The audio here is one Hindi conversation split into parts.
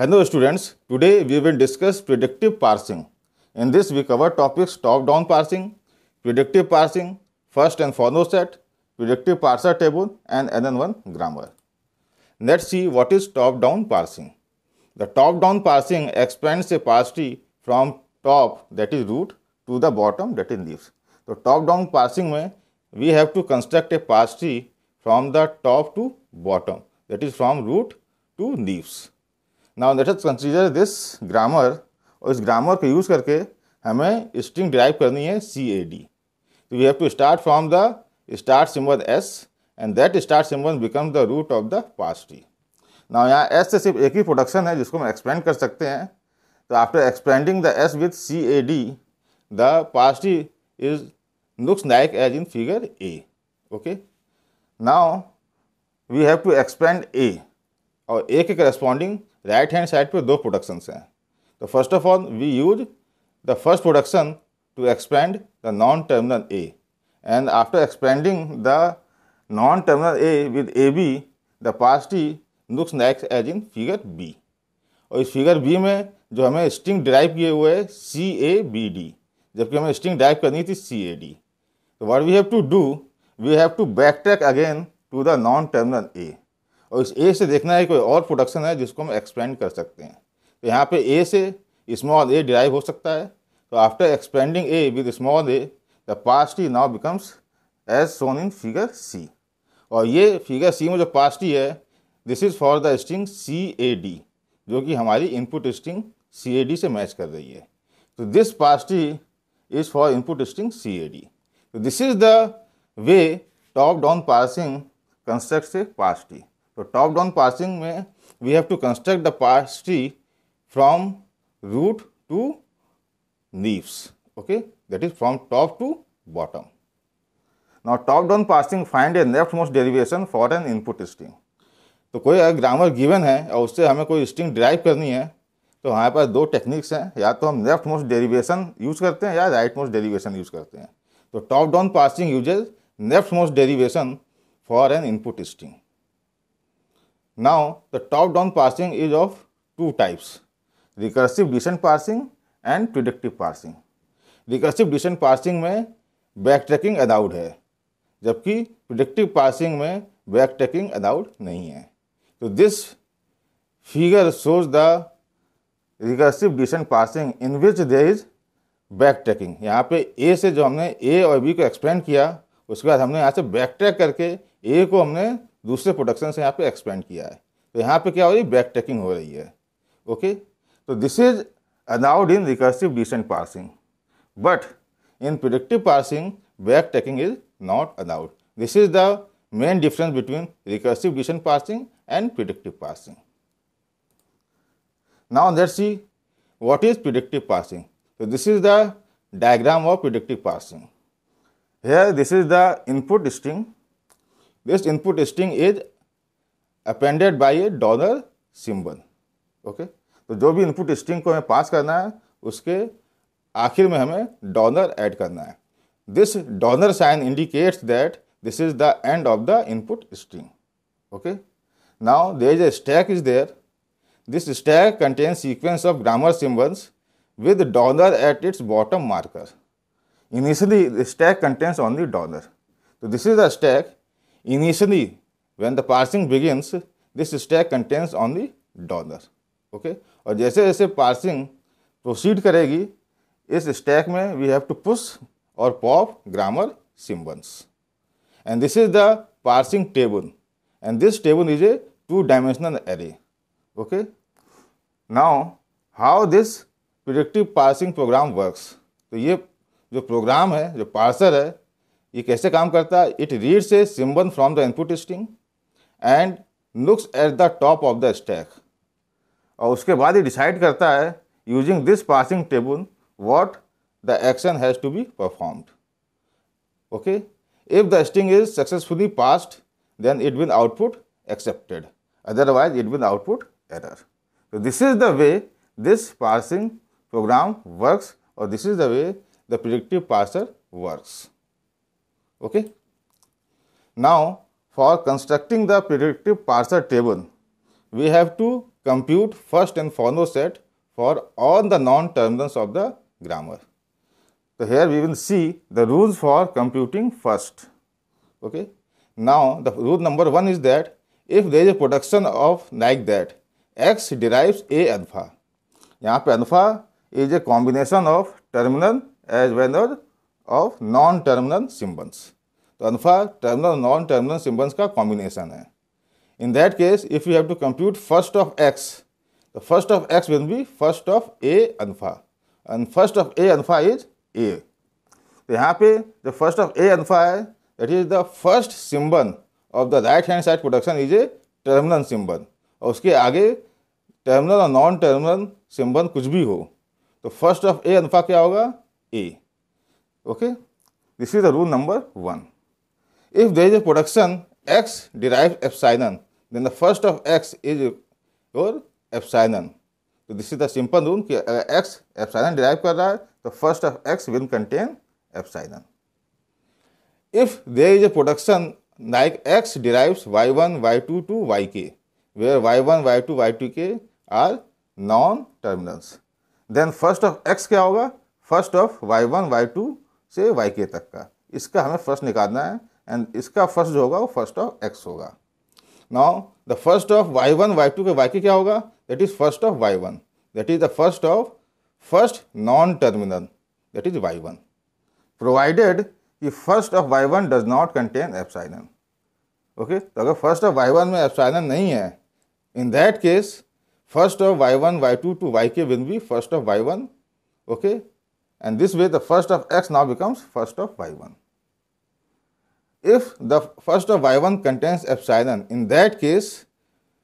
Hello students, today we will discuss predictive parsing. In this we cover topics top-down parsing, predictive parsing, first and foremost set, predictive parser table and NN1 grammar. Let's see what is top-down parsing. The top-down parsing expands a parse tree from top that is root to the bottom that is leaves. So top-down parsing में we have to construct a parse tree from the top to bottom that is from root to leaves. Now let us consider this grammar और इस ग्रामर को यूज़ करके हमें स्ट्रिंग ड्राइव करनी है सी ए डी तो we have to start from the start symbol S and that start symbol become the root of the पास्ट टी यहाँ एस से सिर्फ एक ही प्रोडक्शन है जिसको हम एक्सपेंड कर सकते हैं तो after expanding the S with c a d the parse tree t is looks like as in figure A okay now we have to expand A और ए के करस्पॉन्डिंग राइट हैंड साइड पे दो प्रोडक्शंस हैं तो first of all we use the first production to expand the non terminal A and after expanding the non terminal A with a b the parse tree looks next as in figure B और इस फिगर बी में जो हमें स्ट्रिंग ड्राइव किए हुए है सी ए बी डी जबकि हमें स्ट्रिंग ड्राइव करनी थी सी ए डी तो what we have to do we have to backtrack again to the non terminal A और इस ए से देखना है कोई और प्रोडक्शन है जिसको हम एक्सपेंड कर सकते हैं तो यहाँ पे ए से स्मॉल ए डिराइव हो सकता है तो after expanding A with small a the parse tree now becomes as shown in figure C और ये फिगर सी में जो पास्टी है this is for the string c a d जो कि हमारी input string c a d से मैच कर रही है तो this parse tree is for input string c a d तो this is the way top down parsing construct से पास्टी तो टॉप डाउन पासिंग में we have to construct the parse tree from root to leaves that is from top to bottom now top down parsing find a left most derivation for an input string तो कोई अगर ग्रामर गिवन है और उससे हमें कोई स्ट्रिंग ड्राइव करनी है तो हमारे पास दो टेक्निक्स हैं या तो हम लेफ्ट मोस्ट डेरिवेशन यूज़ करते हैं या राइट मोस्ट डेरिवेशन यूज़ करते हैं तो top down parsing uses left most derivation for an input string Now, the top down parsing is of two types recursive descent parsing and predictive parsing. Recursive descent parsing में बैक ट्रैकिंग अलाउड है जबकि प्रिडिक्टिव पार्सिंग में बैक ट्रैकिंग अलाउड नहीं है तो this figure shows the recursive descent parsing in which there is backtracking यहाँ पे ए से जो हमने ए और बी को एक्सप्लेन किया उसके बाद हमने यहाँ से बैक ट्रैक करके ए को हमने दूसरे प्रोडक्शन से यहाँ पे एक्सपेंड किया है तो यहाँ पे क्या हो रही है बैक टेकिंग हो रही है ओके तो this is allowed in recursive descent parsing but in productive parsing backtracking is not allowed this is the main difference between recursive descent parsing and productive parsing now that see what is productive parsing तो this is the diagram of productive parsing here this is the input string this input string is appended by a dollar symbol okay okay? तो जो भी इनपुट स्ट्रिंग को हमें पास करना है उसके आखिर में हमें डॉलर ऐड करना है this dollar sign indicates that this is the end of the input string okay now there is a stack is there this stack contain sequence of grammar symbols with dollar at its bottom marker. Initially, the stack contains only dollar. So, this is a stack Initially, when the parsing begins, this stack contains only dollar. Okay? और जैसे जैसे parsing proceed करेगी इस stack में we have to push or pop grammar symbols and this is the parsing table and this table is a two dimensional array okay now how this predictive parsing program works तो ये जो program है जो parser है ये कैसे काम करता है it reads a symbol from the input string and looks at the top of the stack और उसके बाद ये डिसाइड करता है using this parsing table what the action has to be performed okay if the string is successfully parsed then it will output accepted otherwise it will output error तो this is the way this parsing program works और this is the way the predictive parser works Okay. Now, for constructing the predictive parser table, we have to compute first and foremost set for all the non-terminals of the grammar. So, here we will see the rules for computing first. Okay. Now, the rule number one is that if there is a production of like that, x derives a alpha. यहाँ पे alpha is a combination of terminal as well as of non terminal symbols तो alpha terminal non terminal symbols का कॉम्बिनेशन है in that case if you have to compute first of X तो first of X will be first of A alpha and first of A alpha is a तो यहाँ पे जो फर्स्ट ऑफ ए अनफा है that is the first symbol of the right hand side production is a terminal symbol और उसके आगे टर्मिनल और नॉन टर्मिनल सिम्बन कुछ भी हो तो फर्स्ट ऑफ ए अनफा क्या होगा A Okay, this is the rule number one. If there is a production x derives epsilon, then the first of x is your epsilon. तो this is the simple rule कि अगर एक्स एप्साइलन डिराइव कर रहा है तो first of X will contain epsilon if there is a production like X derives Y one Y two to Y K where Y one Y two Y two K are non terminals then first of X क्या होगा first of Y one Y two से वाई के तक का इसका हमें फर्स्ट निकालना है एंड इसका फर्स्ट जो होगा वो फर्स्ट ऑफ एक्स होगा now the first of Y one Y two K Y K क्या होगा that is first of Y one that is the first of first non terminal that is Y one provided कि first of Y one does not contain epsilon okay तो अगर फर्स्ट ऑफ वाई वन में एप्साइलन नहीं है in that case first of Y one Y two to Y K will be first of Y one okay and this way the first of x now becomes first of y1. If the first of y1 contains epsilon, in that case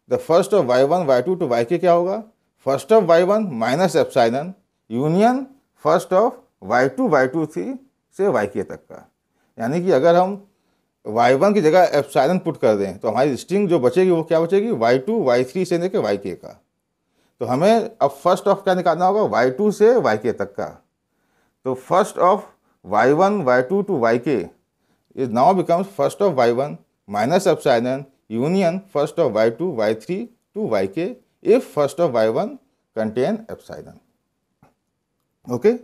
the first of y1, y2 to yk क्या होगा first of Y one minus epsilon union first of Y two Y two three से वाई के तक का यानी कि अगर हम वाई वन की जगह एप्साइलन पुट कर दें तो हमारी स्ट्रिंग जो बचेगी वो क्या बचेगी वाई टू वाई थ्री से लेकर वाई के का तो हमें अब फर्स्ट ऑफ क्या निकालना होगा वाई टू से वाई के तक का So, first of y1, y2 to yk is now becomes first of y1 minus epsilon union first of y2, y3 to yk if first of y1 contain epsilon. Okay.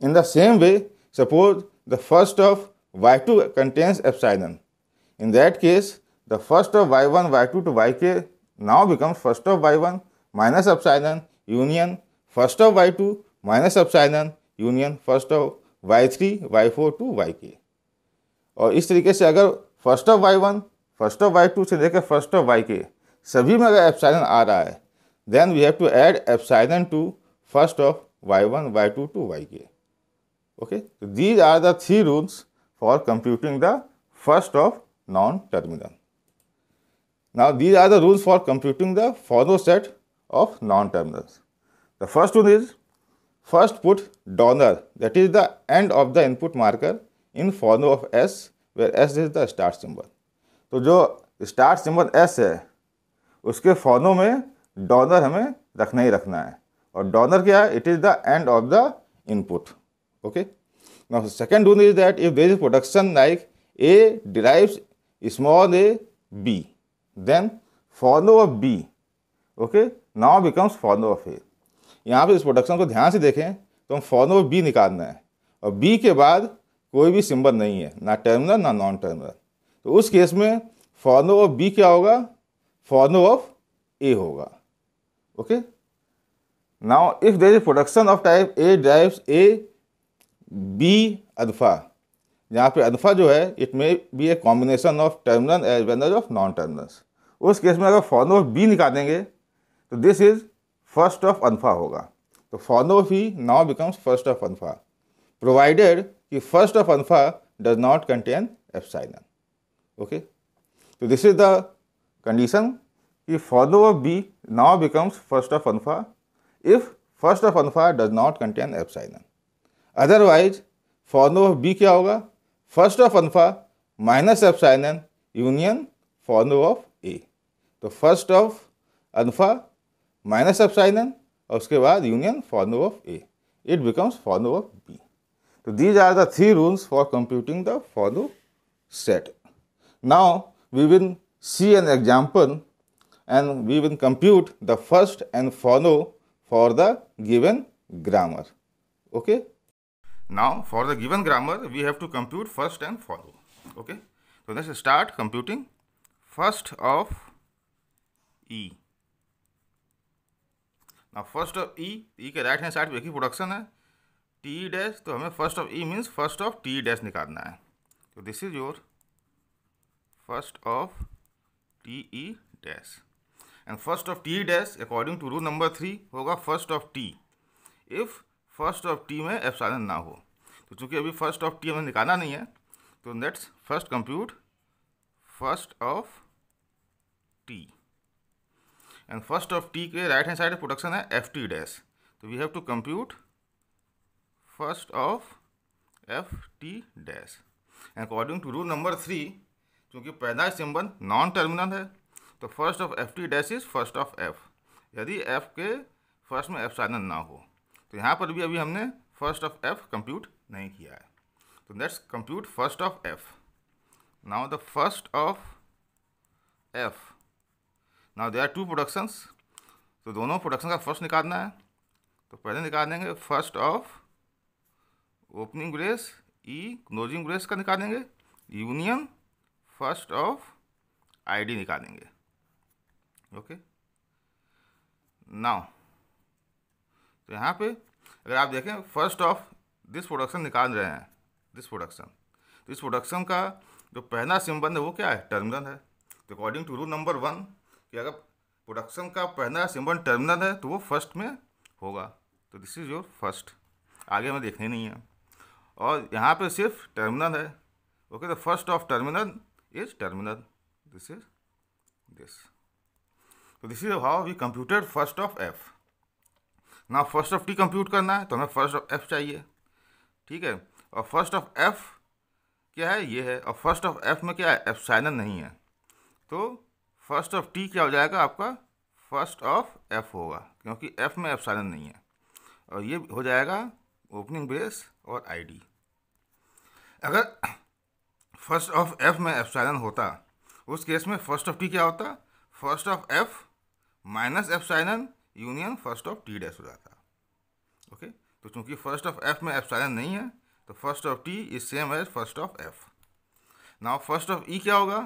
In the same way, suppose the first of y2 contains epsilon. In that case, the first of y1, y2 to yk now becomes first of y1 minus epsilon union first of y2 minus epsilon union first of Y three Y four to Y K और इस तरीके से अगर first of Y one first of Y two से लेकर फर्स्ट ऑफ वाई के सभी में अगर एफसाइलन आ रहा है then we have to add epsilon to first of Y one Y two to Y K okay these are the three rules for computing the first of non terminal now these are the rules for computing the follow set of non terminal the first rule is First put donor that is the end of the input marker in form of S where S is the start symbol. तो जो स्टार्ट सिंबल एस है उसके फॉर्नो में डॉलर हमें रखना ही रखना है और डॉलर क्या है it is the end of the input okay now second डून is that if there is production like A derives small a B then follow of B okay now becomes follow of A यहाँ पर इस प्रोडक्शन को ध्यान से देखें तो हम फॉरन वो बी निकालना है और बी के बाद कोई भी सिंबल नहीं है ना टर्मिनल ना नॉन टर्मिनल तो उस केस में फॉर्नो ऑफ बी क्या होगा फॉर्नो ऑफ ए होगा okay now if there is production of type A derives a B alpha यहाँ पे अल्फा जो है it may be a combination of terminal as well as of non terminals उस केस में अगर फॉर्नो ऑफ बी निकालेंगे तो this is first of alpha होगा तो फॉनो ही now becomes first of alpha provided कि first of alpha does not contain epsilon okay तो दिस इज द कंडीशन कि follow of B now becomes first of alpha if first of alpha does not contain epsilon otherwise follow of B क्या होगा first of alpha minus epsilon union follow of A तो first of alpha Minus epsilon, और उसके बाद union formula of A it becomes of B. So these are the three rules for computing the the formula set. Now we will see an example and we will compute the first and follow for the given grammar. Okay. Now for the given grammar we have to compute first and follow. Okay. So let's start computing first of E. अब फर्स्ट ऑफ ई ई के राइट हैंड साइड पर एक ही प्रोडक्शन है टी डैश तो हमें first of E means first of T dash निकालना है तो this is your first of T E dash and first of T dash according to rule number three होगा first of T if first of T में एप्साइलन ना हो तो चूंकि अभी फर्स्ट ऑफ टी हमें निकालना नहीं है तो let's first compute first of T and first of T के राइट हैंड साइड प्रोडक्शन है एफ टी डैश तो we have to compute first of F T dash according to rule number three क्योंकि पैदाइश संबंध नॉन टर्मिनल है तो first of F T dash is first of F यदि एफ के फर्स्ट में एफ साधन ना हो तो यहाँ पर भी अभी हमने फर्स्ट ऑफ एफ कंप्यूट नहीं किया है तो let's compute first of F now the first of F now they are two productions तो दोनों प्रोडक्शन का फर्स्ट निकालना है तो पहले निकाल देंगे first of opening brace E closing brace का निकालेंगे यूनियन फर्स्ट ऑफ आईडी निकालेंगे ओके नाउ तो यहाँ पे अगर आप देखें फर्स्ट ऑफ दिस प्रोडक्शन निकाल रहे हैं दिस प्रोडक्शन तो इस प्रोडक्शन का जो पहला सिंबल है वो क्या है टर्मिनल है तो according to rule number one कि अगर प्रोडक्शन का पहला सिम्बल टर्मिनल है तो वो फर्स्ट में होगा तो दिस इज़ योर फर्स्ट आगे हमें देखने नहीं है और यहाँ पे सिर्फ टर्मिनल है okay the first of terminal is terminal this is this तो this is how we computer first of F ना फर्स्ट ऑफ टी कंप्यूट करना है तो हमें फर्स्ट ऑफ एफ चाहिए ठीक है और फर्स्ट ऑफ एफ क्या है ये है और फर्स्ट ऑफ एफ में क्या है एफ नहीं है तो फर्स्ट ऑफ टी क्या हो जाएगा आपका फर्स्ट ऑफ एफ होगा क्योंकि एफ में एफ साइलेंट नहीं है और ये हो जाएगा ओपनिंग ब्रेस और आईडी अगर फर्स्ट ऑफ एफ में एफ साइलेंट होता उस केस में फर्स्ट ऑफ टी क्या होता first of F minus epsilon union first of T dash हो जाता ओके तो चूंकि फर्स्ट ऑफ एफ में एफ साइलेंट नहीं है तो first of T is same as first of F now first of E क्या होगा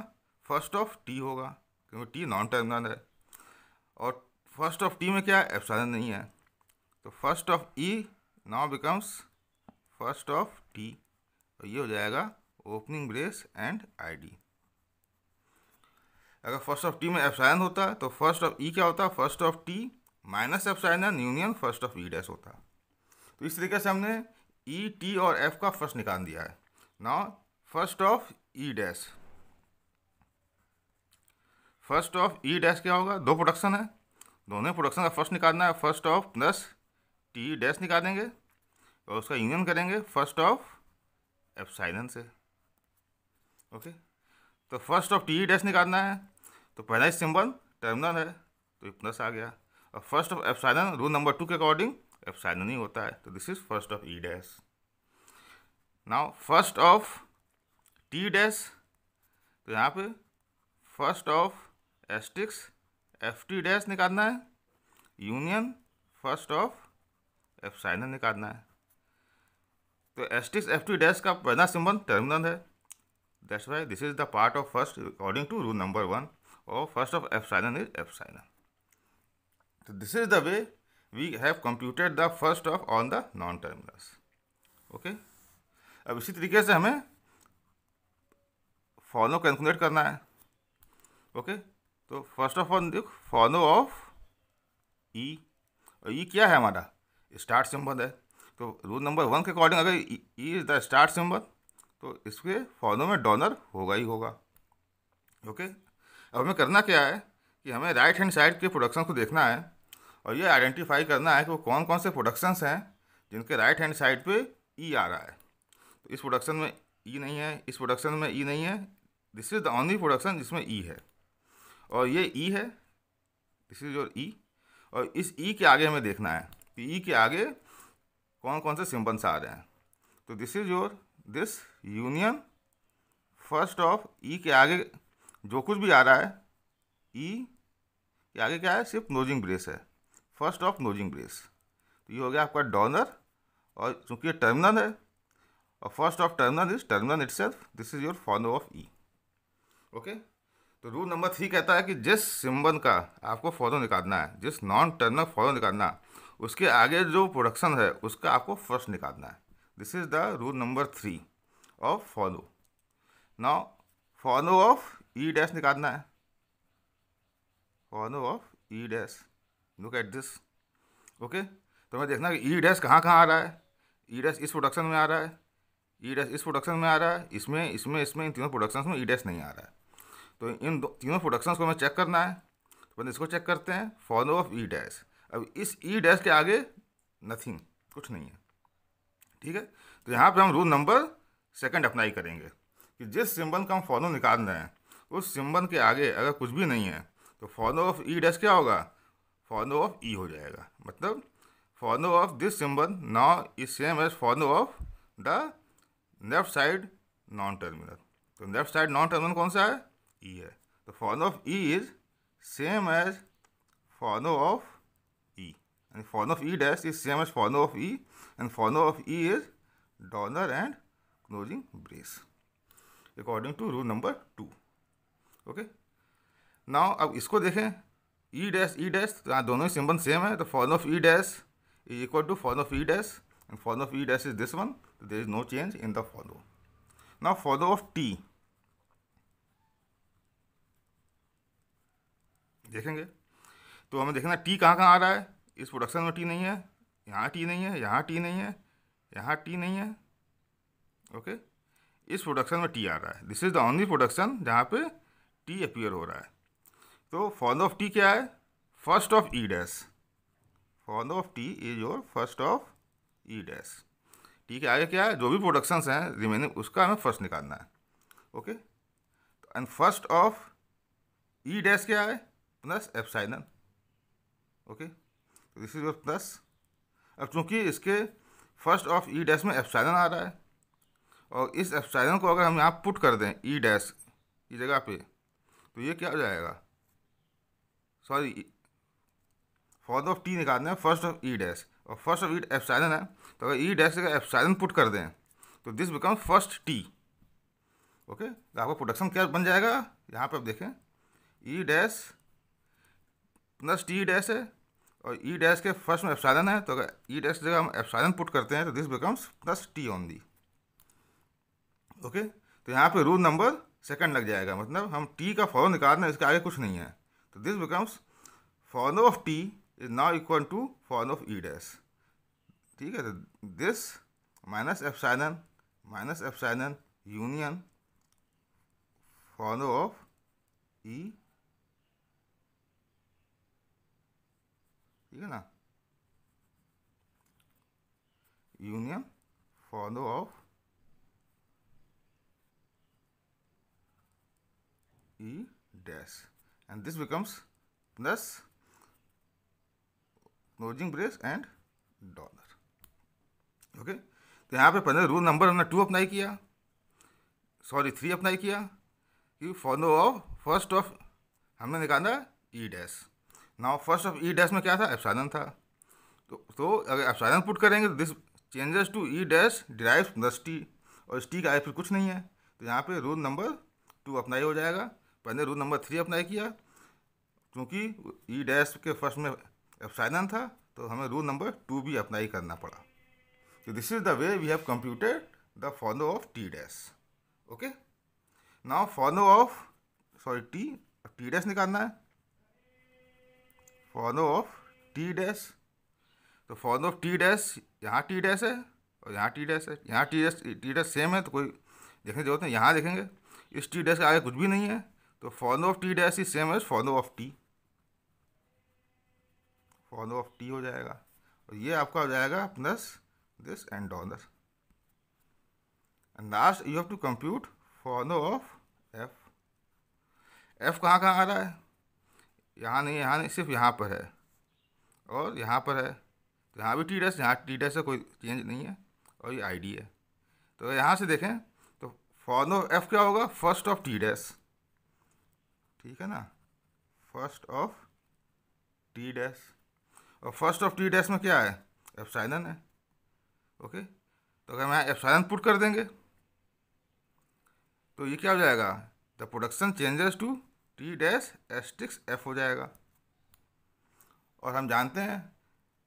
फर्स्ट ऑफ टी होगा क्योंकि टी नॉन टर्मिनल है और फर्स्ट ऑफ टी में क्या है एफसाइन नहीं है तो first of E now becomes first of T और ये हो जाएगा ओपनिंग ब्रेस एंड आईडी अगर फर्स्ट ऑफ टी में एफसाइन होता है तो फर्स्ट ऑफ ई क्या होता है फर्स्ट ऑफ टी माइनस एन union first of E dash होता तो इस तरीके से हमने ई e, टी और एफ का फर्स्ट निकाल दिया है now first of E dash first of E dash क्या होगा दो प्रोडक्शन है दोनों प्रोडक्शन का फर्स्ट निकालना है first of plus T dash निकालेंगे और उसका यूनियन करेंगे फर्स्ट ऑफ साइलन से ओके तो फर्स्ट ऑफ टी डैश निकालना है तो पहला ही सिंबल टर्मिनल है तो ये प्लस आ गया और first of epsilon rule number two के अकॉर्डिंग साइलन ही होता है तो this is first of E dash now first of T dash तो यहाँ पे first of asterisk F T dash निकालना है union first of epsilon निकालना है तो एस्टिक्स एफ टी डैश का पहला सिंबल टर्मिनल है that's why this is the part of first according to rule number one और first of epsilon is epsilon तो this is the way we have computed the first of on the non terminals okay अब इसी तरीके से हमें फॉलो कैलकुलेट करना है ओके okay? तो फर्स्ट ऑफ ऑल देख फॉलो ऑफ ई और ई e क्या है हमारा स्टार्ट सिंबल है तो रूल नंबर वन के अकॉर्डिंग अगर E is the start symbol तो इसके फॉलो में डॉलर होगा ही होगा ओके अब हमें करना क्या है कि हमें राइट हैंड साइड के प्रोडक्शन को देखना है और ये आइडेंटिफाई करना है कि वो कौन कौन से प्रोडक्शंस हैं जिनके राइट हैंड साइड पे ई e आ रहा है तो इस प्रोडक्शन में ई e नहीं है इस प्रोडक्शन में ई नहीं है this is the only production जिसमें ई है और ये ई e है दिस इज योर ई और इस ई e के आगे हमें देखना है कि तो ई e के आगे कौन कौन से सिम्बल्स आ रहे हैं तो this is your this union first of E के आगे जो कुछ भी आ रहा है ई के आगे क्या है सिर्फ नोजिंग ब्रेस है फर्स्ट ऑफ नोजिंग ब्रेस तो ये हो गया आपका डॉनर और चूँकि ये टर्मिनल है और first of terminal is terminal it this is your follow of E okay तो रूल नंबर थ्री कहता है कि जिस सिंबल का आपको फॉलो निकालना है जिस नॉन टर्नर फॉलो निकालना है उसके आगे जो प्रोडक्शन है उसका आपको फर्स्ट निकालना है this is the rule number three of follow now follow of E dash निकालना है follow of E dash look at this okay तो मैं देखना कि ई e डैश कहाँ कहाँ आ रहा है ई e डैश इस प्रोडक्शन में आ रहा है ई e डैश इस प्रोडक्शन में आ रहा है इसमें इसमें इसमें इन तीनों प्रोडक्शन में ई डैश नहीं आ रहा है तो इन तीनों प्रोडक्शंस को हमें चेक करना है तो पहले इसको चेक करते हैं फॉलो ऑफ ई डैश अब इस ई डैश के आगे नथिंग कुछ नहीं है ठीक है तो यहाँ पे हम रूल नंबर सेकंड अप्लाई करेंगे कि जिस सिंबल का हम फॉलो निकाल रहे हैं उस सिंबल के आगे अगर कुछ भी नहीं है तो फॉलो ऑफ ई डैश क्या होगा फॉलो ऑफ ई हो जाएगा मतलब follow of this symbol now is same as follow of the left side non terminal तो लेफ्ट साइड नॉन टर्मिनल कौन सा है है तो follow of E is same as follow of E and follow of E dash is same as follow of E and follow of E is dollar and closing brace according to rule number two okay now अब इसको देखें ई डैश ई डैश तो यहाँ दोनों ही सिंबल सेम है तो follow of E dash is equal to follow of E dash and follow of E dash is this one there is no change in the follow now follow of T देखेंगे तो हमें देखना टी कहाँ कहाँ आ रहा है इस प्रोडक्शन में टी नहीं है यहाँ टी नहीं है यहाँ टी नहीं है यहाँ टी नहीं है ओके इस प्रोडक्शन में टी आ रहा है this is the only production जहाँ पे टी अपियर हो रहा है तो फॉलो ऑफ टी क्या है first of E dash follow of T is your first of E dash T के आगे क्या है जो भी प्रोडक्शंस हैं रिमेनिंग उसका हमें फर्स्ट निकालना है okay and first of E dash क्या है plus epsilon okay this is your plus अब चूंकि इसके फर्स्ट ऑफ ई डैश में एप्साइलन आ रहा है और इस एप्साइलन को अगर हम यहाँ पुट कर दें ई डैश की जगह पे तो ये क्या हो जाएगा सॉरी फॉर्द ऑफ टी निकालते हैं फर्स्ट ऑफ ई डैश और फर्स्ट ऑफ ई एप्साइलन है तो अगर ई डैश का एप्साइलन पुट कर दें तो this become first T okay तो आपका प्रोडक्शन क्या बन जाएगा यहाँ पर आप देखें E e dash plus T dash है और ई e डैश के फर्स्ट में एप्साइलन है तो अगर ई e डैश जगह हम एप्साइलन पुट करते हैं तो this becomes plus T on the okay तो यहाँ पे रूल नंबर सेकंड लग जाएगा मतलब हम टी का फॉलो निकाल रहे हैं इसके आगे कुछ नहीं है तो this becomes follow of T is now equal to follow of E dash ठीक है तो this minus epsilon minus epsilon union follow of E ठीक है ना union follow of E dash and this becomes plus closing brace and dollar okay तो यहां पे पहले रूल नंबर हमने टू अप्लाई किया सॉरी थ्री अप्लाई किया कि फॉलो ऑफ फर्स्ट ऑफ हमने निकाला E e dash now first of E dash में क्या था एप्साइलन था तो तो अगर एप्साइलन पुट करेंगे तो this changes to E dash derive दस टी और इस टी का आई फिर कुछ नहीं है तो यहाँ पे रूल नंबर टू अप्लाई हो जाएगा पहले रूल नंबर थ्री अप्लाई किया क्योंकि ई e डैश के फर्स्ट में एप्साइलन था तो हमें रूल नंबर टू भी अप्लाई करना पड़ा तो this is the way we have computed the follow of T dash okay now follow of sorry T T dash निकालना है फॉलो ऑफ टी डैश तो फॉलो ऑफ टी डैश यहाँ टी डैश है और यहाँ टी डैश है यहाँ T dash T dash same है तो कोई देखने जरूरत नहीं यहाँ देखेंगे इस टी डैश के आगे कुछ भी नहीं है तो follow of T dash is same as follow of T follow of T हो जाएगा और ये आपका हो जाएगा plus this and dollar and last you have to compute follow of F F कहाँ कहाँ आ रहा है यहाँ नहीं यहाँ नहीं सिर्फ यहाँ पर है और यहाँ पर है तो यहाँ भी टी डैस यहाँ टी डैस है कोई चेंज नहीं है और ये आईडी है तो यहाँ से देखें तो फॉर्न ऑफ एफ क्या होगा फर्स्ट ऑफ टी डैस ठीक है ना फर्स्ट ऑफ टी डैस और फर्स्ट ऑफ टी डैस में क्या है एफसाइलन है ओके तो अगर मैं एफसाइलन पुट कर देंगे तो ये क्या हो जाएगा the production changes to T dash asterisk F हो जाएगा और हम जानते हैं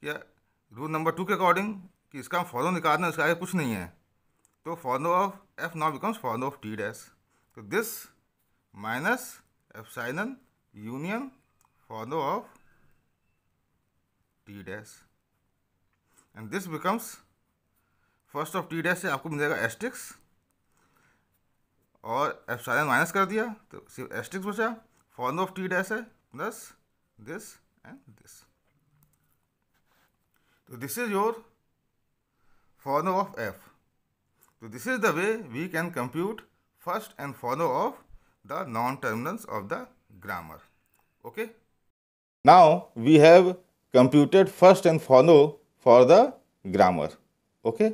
कि रूल नंबर टू के अकॉर्डिंग कि इसका हम फॉलो निकालना इसका आगे कुछ नहीं है तो follow of F now becomes follow of T dash तो this minus epsilon union follow of T dash and this becomes first of T dash से आपको मिलेगा एस्टिक्स और एफ एफसाइन माइनस कर दिया तो सिर्फ एस्ट्रिक्स बचा फॉर्म ऑफ टी डैश है प्लस दिस एंड दिस तो this is your follow of F तो this is the way we can compute first and follow of the non terminals of the grammar okay now we have computed first and follow for the grammar okay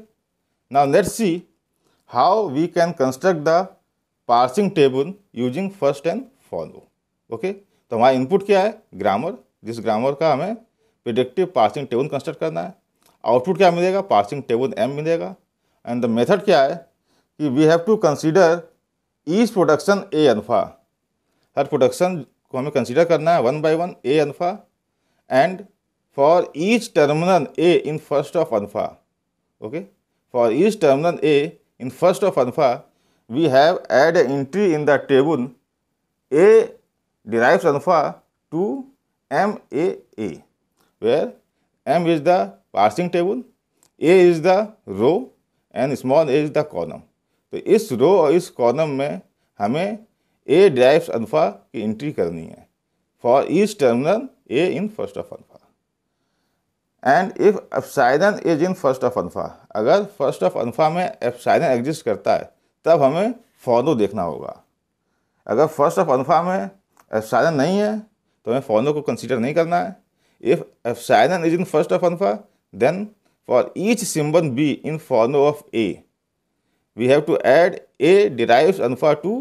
now let's see how we can construct the parsing table using first and follow okay तो हमारा इनपुट क्या है ग्रामर जिस ग्रामर का हमें प्रिडिक्टिव पार्सिंग टेबल कंस्ट्रक्ट करना है आउटपुट क्या मिलेगा पार्सिंग टेबल एम मिलेगा एंड द मेथड क्या है कि we have to consider each production A alpha हर प्रोडक्शन को हमें कंसीडर करना है one by one A alpha and for each terminal A in first of alpha okay for each terminal A in first of alpha we have add a entry in the table a derives alpha to m a a where m is the parsing table a is the row and small a is the column तो इस रो और इस कॉलम में हमें ए ड्राइव्स अल्फा की एंट्री करनी है for each terminal A in first of alpha and if F is in first of alpha अगर फर्स्ट ऑफ अल्फा में एफ एग्जिस्ट करता है तब हमें फॉर्नो देखना होगा अगर फर्स्ट ऑफ अनफार्म है एफसाइनन नहीं है तो हमें फॉर्नो को कंसीडर नहीं करना है if epsilon is in first of alpha then for each symbol B in phono of A we have to add A derives alpha to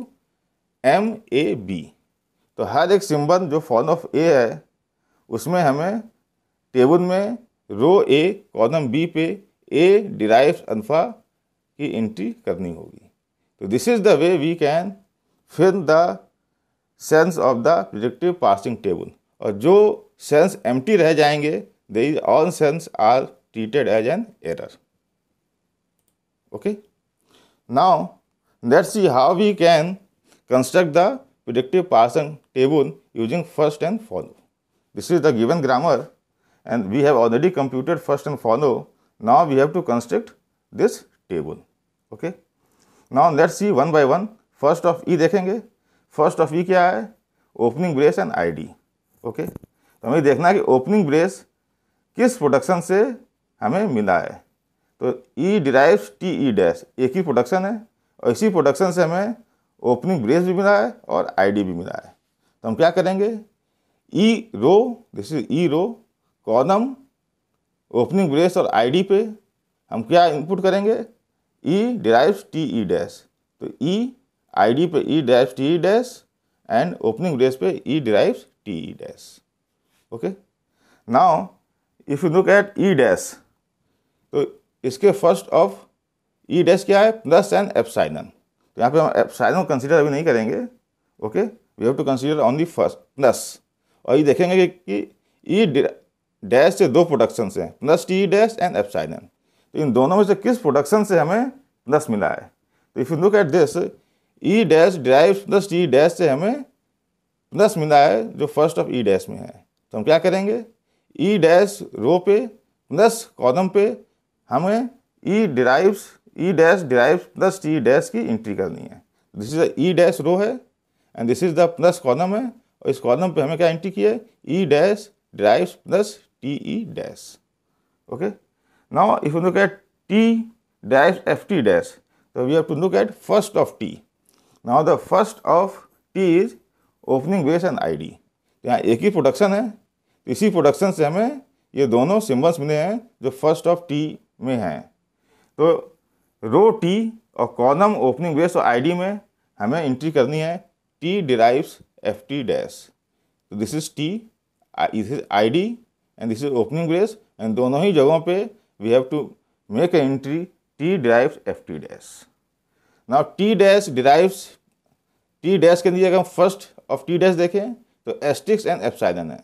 M A B तो हर एक सिंबल जो फॉन ऑफ ए है उसमें हमें टेबल में रो ए कॉलम बी पे ए डिराइव अल्फा की एंट्री करनी होगी So, this is the way we can fill the sense of the predictive passing table. Or, जो सेंस एम रह जाएंगे they all cells are treated as an error. Okay now let's see how we can construct the predictive Parson table using first and follow. This is the given grammar and we have already computed first and follow. Now we have to construct this table. Okay. Now let's see one by one first of E देखेंगे फर्स्ट ऑफ ई क्या है opening brace and ID okay तो हमें देखना है कि ओपनिंग ब्रेस किस प्रोडक्शन से हमें मिला है तो E derives T E dash एक ही प्रोडक्शन है और इसी प्रोडक्शन से हमें ओपनिंग ब्रेस भी मिला है और आईडी भी मिला है तो हम क्या करेंगे E row this is E row column opening brace और आईडी पे हम क्या इनपुट करेंगे E derives T E dash तो ई e, आईडी पे E dash T E dash and opening brace पे E derives T E dash okay now if you look at E dash तो इसके फर्स्ट ऑफ ई डैश क्या है प्लस एंड एपसाइनन तो यहाँ पे हम एपसाइनन कंसीडर अभी नहीं करेंगे okay we have to consider the first plus और ये देखेंगे कि ई e डैश से दो प्रोडक्शन हैं plus T E dash and epsilon तो इन दोनों में से किस प्रोडक्शन से हमें प्लस मिला है तो if you look at this E dash derive plus E dash से हमें प्लस मिला है जो फर्स्ट ऑफ ई डैश में है तो हम क्या करेंगे ई डैश रो पे प्लस कॉलम पे हमें E derives E dash derive plus E dash की एंट्री करनी है this is the E dash row है and this is the plus column है और इस कॉलम पे हमें क्या एंट्री की है E dash derive plus T E dash okay Now, if you look at t dash ft dash, so we have to look at first of t. Now, the first of t is opening brace and I D यहाँ एक ही प्रोडक्शन है तो इसी प्रोडक्शन से हमें ये दोनों सिम्बल्स मिले हैं जो फर्स्ट ऑफ टी में हैं तो रो टी और कॉलम ओपनिंग बेस और आईडी में हमें एंट्री करनी है T derives F T dash तो this is T this is ID and this is opening brace and दोनों ही जगहों पे we have to make an entry t derives f t dash. Now t dash derives t dash के नीचे अगर हम फर्स्ट ऑफ t dash देखें तो एस्टिक्स एंड एप्साइलन है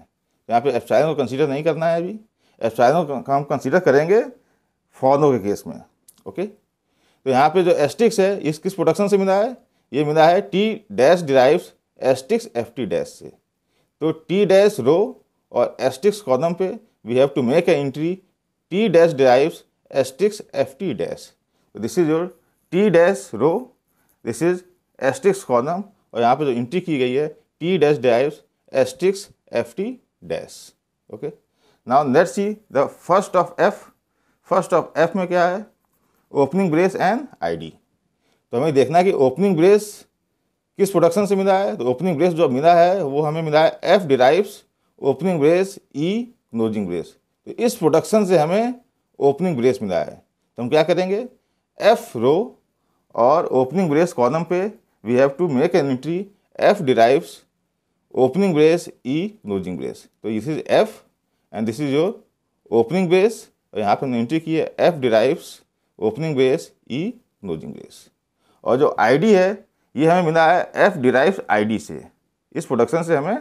यहाँ पे एप्साइलन को consider नहीं करना है अभी epsilon को हम consider करेंगे फॉर्नो के केस में ओके तो यहाँ पे जो एस्टिक्स है इस किस प्रोडक्शन से मिला है ये मिला है T dash derives asterisk F T dash से तो टी डैश रो और एस्टिक्स कॉलम पे we have to make a entry T dash derives asterisk FT dash. So this is your T dash row, this is asterisk column और यहाँ पे जो एंट्री की गई है T dash derives asterisk FT dash. Okay. Now let's see the first of F. First of F में क्या है Opening brace and id. तो हमें देखना है कि opening brace किस प्रोडक्शन से मिला है तो ओपनिंग ब्रेस जो मिला है वो हमें मिला है F derives opening brace E closing brace तो इस प्रोडक्शन से हमें ओपनिंग ब्रेस मिला है तो हम क्या करेंगे एफ रो और ओपनिंग ब्रेस कॉलम पे we have to make an entry F derives opening brace E closing brace तो this is F and this is your opening brace और यहाँ पर हमने एंट्री की है F derives opening brace E closing brace और जो आईडी है ये हमें मिला है एफ डिराइव्स आईडी से इस प्रोडक्शन से हमें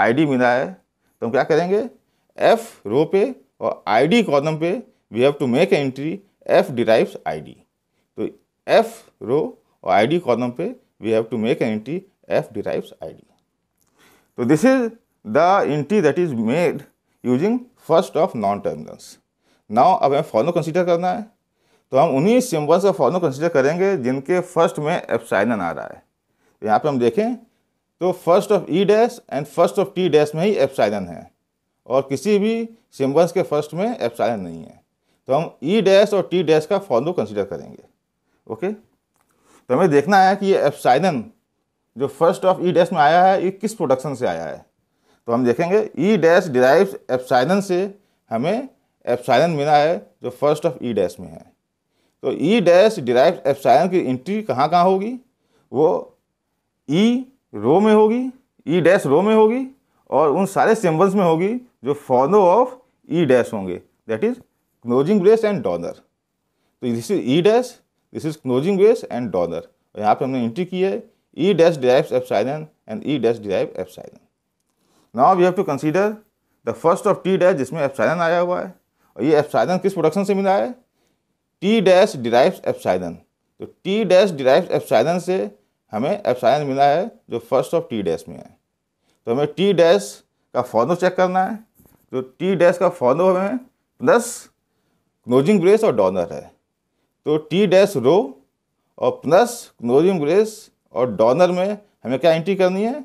आईडी मिला है तो हम क्या करेंगे एफ रो पे और आई डी कॉलम पे we have to make entry F derives I D तो एफ रो और आई डी कॉलम पे we have to make entry F derives I D तो this is the entry that is made using first of non terminals now अब हमें फॉर्नो कंसिडर करना है तो हम उन्हीं सिम्बल्स का फॉर्नो कंसिडर करेंगे जिनके फर्स्ट में एप्साइलन आ रहा है तो यहाँ पे हम देखें तो first of E dash and first of T dash में ही एप्साइलन है और किसी भी सिम्बल्स के फर्स्ट में एप्साइलन नहीं है तो हम ई e डैश और टी डैश का फॉर्मूला कंसिडर करेंगे ओके तो हमें देखना है कि ये एप्साइलन जो फर्स्ट ऑफ ई डैश में आया है ये किस प्रोडक्शन से आया है तो हम देखेंगे ई डैश डिराइव एप्साइलन से हमें एप्साइलन मिला है जो फर्स्ट ऑफ ई डैश में है तो ई डैश डिराइव एप्साइलन की एंट्री कहाँ कहाँ होगी वो ई e रो में होगी ई डैश रो में होगी और उन सारे सिम्बल्स में होगी जो फॉलो ऑफ ई डैश होंगे that is closing brace and dollar तो this is E dash this is closing brace and dollar और यहाँ पे हमने एंट्री की है E dash epsilon and E dash derive epsilon now we have to consider the first of T dash जिसमें साइडन आया हुआ है और ये साइडन किस प्रोडक्शन से मिला है टी डैश एफ साइडन तो टी डैश एफ साइडन से हमें साइडन मिला है जो फर्स्ट ऑफ टी डैश में है तो हमें टी डैश का फॉर्नो चेक करना है तो टी डैश का फॉर्नो हमें प्लस क्लोजिंग ब्रेस और डॉनर है तो टी डैश रो और प्लस क्लोजिंग ब्रेस और डॉनर में हमें क्या एंट्री करनी है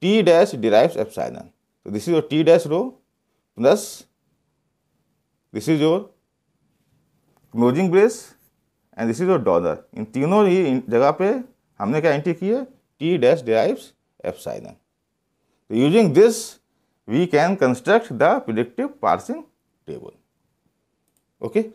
टी डैश डिराइव्स एप्साइलन तो this is your T dash row plus this is your closing brace and this is your dollar इन तीनों ही जगह पे हमने क्या एंट्री की है T dash derives epsilon Using this, we can construct the predictive parsing table. Okay.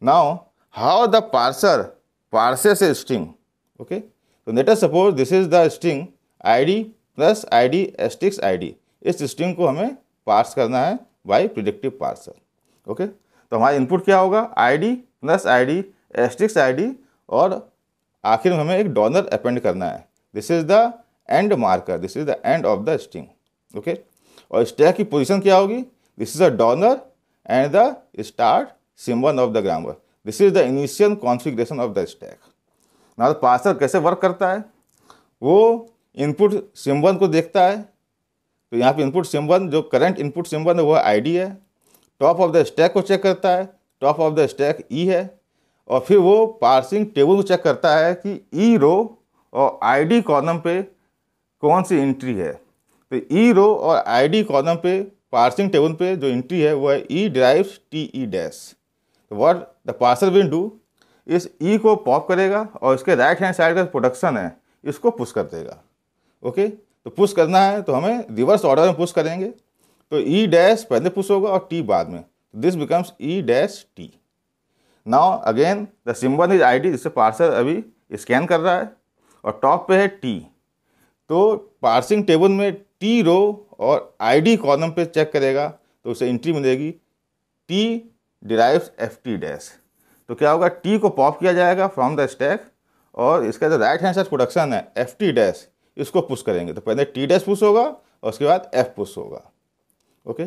Now, how the parser parses a string? Okay. So, let us suppose this is the string id plus id D id I D इस स्ट्रिंग को हमें पार्स करना है बाय प्रिडिक्टिव पार्सर ओके तो हमारा इनपुट क्या होगा I D plus I D asterisk I D और आखिर में हमें एक डॉलर अपेंड करना है this is the end marker this is the end of the string okay और स्टैक की पोजिशन क्या होगी this is a dollar and the start symbol of the grammar this is the initial configuration of the stack ना तो पार्सर कैसे वर्क करता है वो इनपुट सिम्बल को देखता है तो यहाँ पे इनपुट सिम्बल जो करंट इनपुट सिम्बल है वो आईडी है टॉप ऑफ द स्टैक को चेक करता है top of the stack E है और फिर वो पार्सिंग टेबल को चेक करता है कि ई e रो और आईडी कॉलम पे कौन सी एंट्री है तो ई e रो और आईडी कॉलम पे पार्सिंग टेबल पे जो एंट्री है वो है E derive T E dash word the parser will do इस ई e को पॉप करेगा और इसके राइट हैंड साइड का प्रोडक्शन है इसको पुश कर देगा ओके तो पुश करना है तो हमें रिवर्स ऑर्डर में पुश करेंगे तो ई e डैश पहले पुश होगा और टी बाद में this becomes E dash T now again the symbol is I D जिससे पार्सल अभी स्कैन कर रहा है और टॉप पे है टी तो पार्सिंग टेबल में टी रो और आईडी कॉलम पे चेक करेगा तो उसे एंट्री मिलेगी T derives F T dash तो क्या होगा टी को पॉप किया जाएगा फ्रॉम द स्टैक और इसका जो राइट हैंड साइड प्रोडक्शन है एफ टी डैश इसको पुश करेंगे तो पहले टी डैश पुश होगा और उसके बाद एफ पुश होगा ओके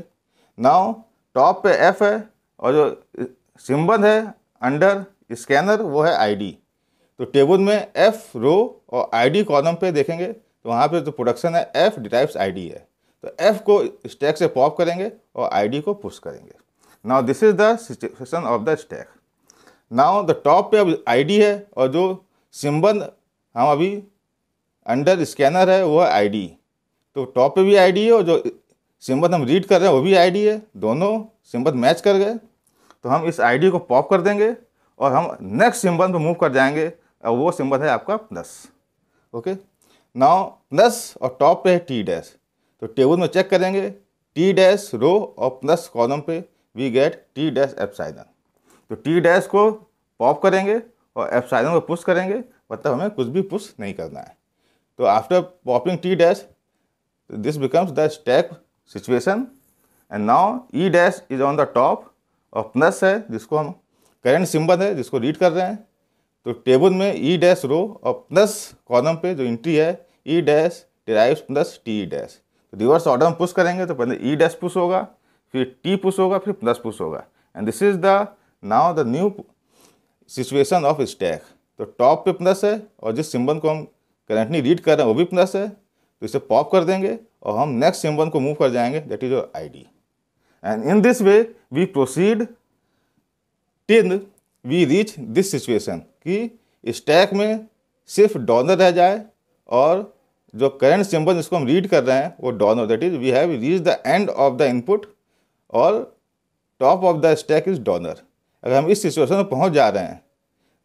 नाउ टॉप पे एफ है और जो सिम्बल है अंडर स्कैनर वो है आईडी तो टेबल में एफ रो और आईडी कॉलम पे देखेंगे तो वहाँ पे जो तो प्रोडक्शन है एफ डिटाइप्स आईडी है तो एफ को स्टैक से पॉप करेंगे और आईडी को पुश करेंगे now this is situation of the stack now the top पे अब आईडी है और जो सिंबल हम अभी अंडर स्कैनर है वो है आई तो टॉप पे भी आई है और जो सिंबल हम रीड कर रहे हैं वो भी आई है दोनों सिंबल मैच कर गए तो हम इस आई को पॉप कर देंगे और हम नेक्स्ट सिंबल पर मूव कर जाएंगे और वो सिंबल है आपका plus okay okay? Now plus और टॉप पे है टी डैश तो टेबल में चेक करेंगे टी डैश रो और प्लस कॉलम पे we get T dash epsilon तो टी डैश को पॉप करेंगे और एप्साइलन को पुश करेंगे मतलब हमें कुछ भी पुश नहीं करना है तो after popping T dash this becomes the stack situation and now E dash is on the top और प्लस है जिसको हम करेंट सिंबल है जिसको रीड कर रहे हैं तो टेबल में ई डैश रो और प्लस कॉलम पे जो एंट्री है E dash derive plus T E dash तो रिवर्स ऑर्डर में पुश करेंगे तो पहले ई डैश पुश होगा फिर टी पुश होगा फिर प्लस पुश होगा and this is the now the new situation of stack तो टॉप पे प्लस है और जिस सिम्बल को हम करेंटली रीड कर रहे हैं वो भी प्लस है तो इसे पॉप कर देंगे और हम नेक्स्ट सिम्बल को मूव कर जाएंगे that is your I D and in this way we proceed till we reach this situation कि स्टैक में सिर्फ डॉलर रह जाए और जो करंट सिंबल जिसको हम रीड कर रहे हैं वो dollar that is we have reach the end of the input और top of the stack is dollar अगर हम इस सिचुएशन में पहुंच जा रहे हैं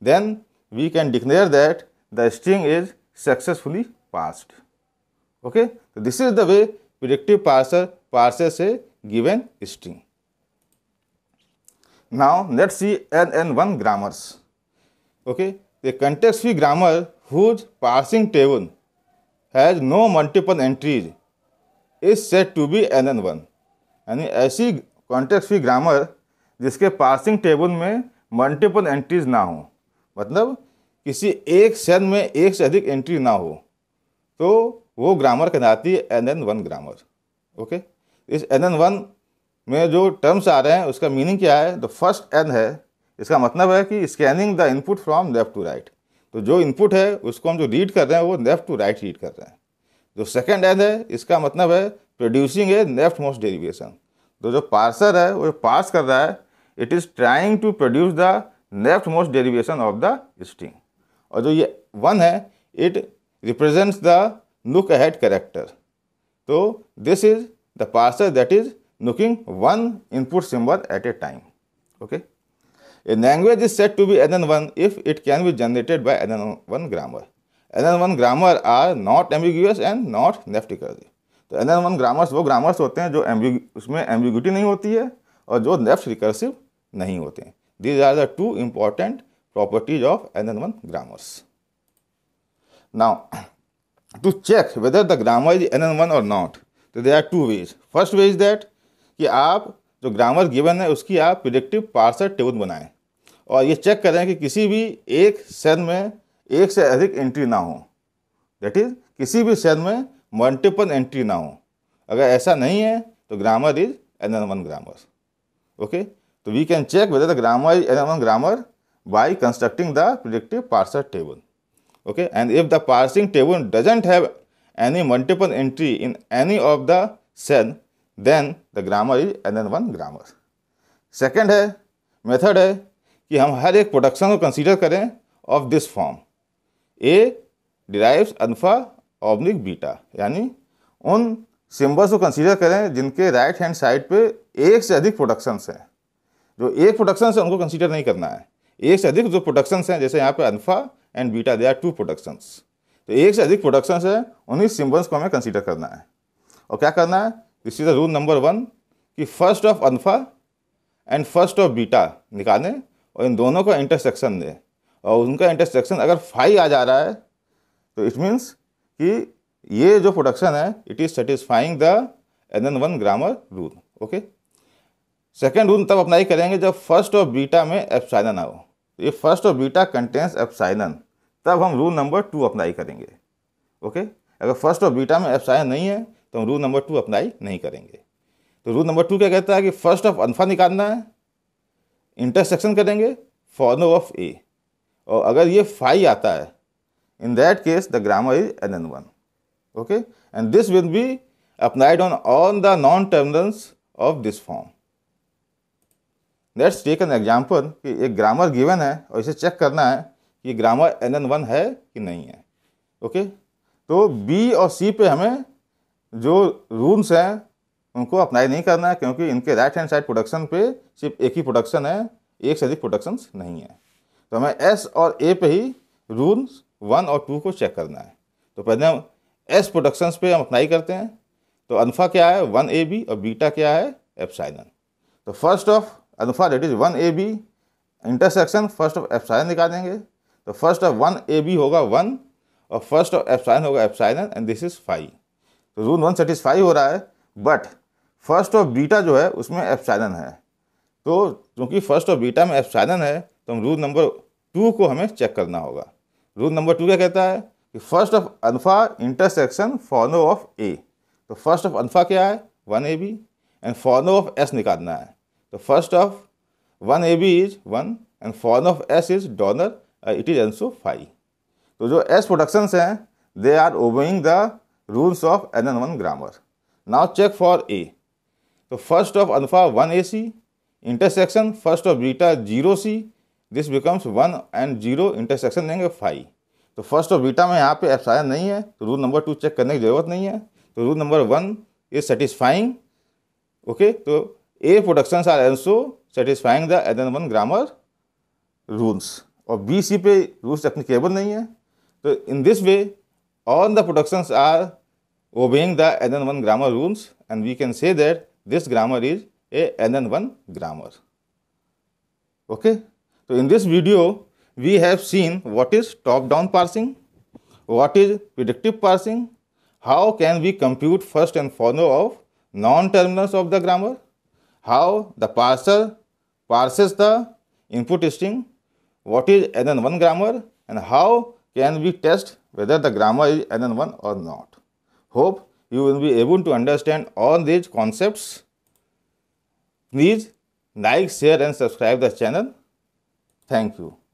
then we can declare that the string is successfully parsed okay तो this is the way predictive parser parses a given string now let's see N N one grammars okay the context free grammar whose parsing table has no multiple entries is set to be N N one यानी ऐसी कॉन्टेक्स फ्री ग्रामर जिसके पासिंग टेबल में मल्टीपल एंट्रीज ना हो मतलब किसी एक सेल में एक से अधिक एंट्री ना हो तो वो ग्रामर कहलाती है N N one grammar okay इस एन एन वन में जो टर्म्स आ रहे हैं उसका मीनिंग क्या है द फर्स्ट एन है इसका मतलब है कि scanning the input from left to right तो जो इनपुट है उसको हम जो रीड कर रहे हैं वो लेफ्ट टू राइट रीड कर रहे हैं जो सेकेंड एंड है इसका मतलब है producing a left most derivation तो जो पार्सर है वो पार्स कर रहा है it is trying to produce the left most derivation of the string और जो ये वन है it represents the lookahead character तो this is the parser that is looking one input symbol at a time okay a language is set to be N N one if it can NN1 generated by N N one grammar N N one grammar are not ambiguous and not nephticary. तो एन एन वन ग्रामर्स वो ग्रामर्स होते हैं जो एम्बिग उसमें एम्बिग्यूटी नहीं होती है और जो लेफ्ट रिकर्सिव नहीं होते हैं these are the two important properties of N N one grammars now to check whether the grammar is N N one और नॉट तो they are two ways first way is that कि आप जो ग्रामर गिवन है उसकी आप प्रिडिक्टिव पार्सर टेबल बनाएं और ये चेक करें कि किसी भी एक सेन में एक से अधिक एंट्री ना हो दैट इज किसी भी सेल में मल्टीपल एंट्री ना हो अगर ऐसा नहीं है तो grammar is N N one grammar okay तो we can check whether the grammar is N N one grammar by constructing the productive parser table okay and if the parsing table doesn't have any multiple entry in any of the सेन then the grammar is N N one grammar second है मेथड है कि हम हर एक प्रोडक्शन को कंसीडर करें of this form A derives अनफा oblique beta यानी उन सिम्बल्स को कंसीडर करें जिनके राइट हैंड साइड पे एक से अधिक प्रोडक्शंस हैं जो एक प्रोडक्शन से उनको कंसीडर नहीं करना है एक से अधिक जो प्रोडक्शंस हैं जैसे यहाँ पे alpha and beta they are two productions तो एक से अधिक प्रोडक्शंस हैं उन्हीं सिम्बल्स को हमें कंसीडर करना है और क्या करना है this is the rule number one कि first of alpha and first of beta निकालें और इन दोनों का इंटरसेक्शन दें और उनका इंटरसेक्शन अगर फाइव आ जा रहा है तो इट मीन्स कि ये जो प्रोडक्शन है it is satisfying the N N one grammar rule okay second rule तब अप्लाई करेंगे जब फर्स्ट और बीटा में एप्साइनन आओ तो ये फर्स्ट और बीटा कंटेंस एप्साइनन तब हम रूल नंबर टू अप्लाई करेंगे ओके अगर फर्स्ट और बीटा में एप्साइन नहीं है तो हम रूल नंबर टू अप्लाई नहीं करेंगे तो रूल नंबर टू क्या कहता है कि फर्स्ट ऑफ अनफा निकालना है इंटरसेक्शन करेंगे फॉर्नो ऑफ ए और अगर ये फाइव आता है in that case the grammar is N N one okay and this will be applied on all the non terminals of this form let's take an example कि एक ग्रामर गिवन है और इसे चेक करना है कि ग्रामर एन एन वन है कि नहीं है ओके okay? तो बी और सी पे हमें जो रूल्स हैं उनको अप्लाई नहीं करना है क्योंकि इनके राइट हैंड साइड प्रोडक्शन पे सिर्फ एक ही प्रोडक्शन है एक से अधिक प्रोडक्शन नहीं है तो हमें एस और ए पे ही रूल वन और टू को चेक करना है तो पहले हम एस प्रोडक्शंस पे हम अप्लाई करते हैं तो अनफा क्या है वन ए बी और बीटा क्या है एफसाइनन तो first of alpha that is one A B intersection first of epsilon निकालेंगे तो first of one A B होगा वन और फर्स्ट ऑफ एफसाइन होगा epsilon and this is phi तो रूल वन सेटिस्फाई हो रहा है बट फर्स्ट ऑफ बीटा जो है उसमें एप्साइलन है तो क्योंकि फर्स्ट ऑफ बीटा में एप्साइलन है तो हम रूल नंबर टू को हमें चेक करना होगा रूल नंबर टू क्या कहता है कि first of alpha intersection follow of A तो फर्स्ट ऑफ अनफा क्या है one A B and follow of S निकालना है तो first of one A B is one and follow of S is dollar it is also phi तो जो एस प्रोडक्शंस हैं they are obeying the rules of N N one grammar now check for A तो first of alpha one A C intersection first of beta zero C this becomes one and zero intersection देंगे फाइव तो फर्स्ट ऑफ बीटा में यहाँ पे एप्सायन नहीं है तो रूल नंबर टू चेक करने की ज़रूरत नहीं है तो rule number one is satisfying okay तो A production are also satisfying the L one grammar rules और बी सी पे रूल्स एप्लीकेबल नहीं है तो in this way all the productions are obeying the L one grammar rules and we can say that This grammar is a NN1 grammar. Okay. So, in this video, we have seen what is top-down parsing, what is predictive parsing, how can we compute first and foremost of non-terminals of the grammar, how the parser parses the input string, what is NN1 grammar and how can we test whether the grammar is NN1 or not. Hope you will be able to understand all these concepts. Please like, share and subscribe the channel. Thank you.